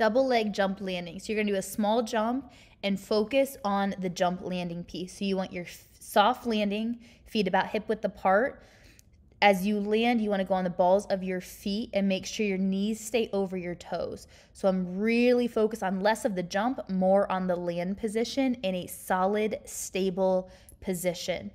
double leg jump landing. So you're going to do a small jump and focus on the jump landing piece. So you want your soft landing, feet about hip width apart. As you land, you want to go on the balls of your feet and make sure your knees stay over your toes. So I'm really focused on less of the jump, more on the land position in a solid, stable position.